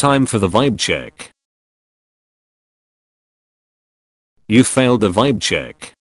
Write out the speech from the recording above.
Time for the vibe check. You failed the vibe check.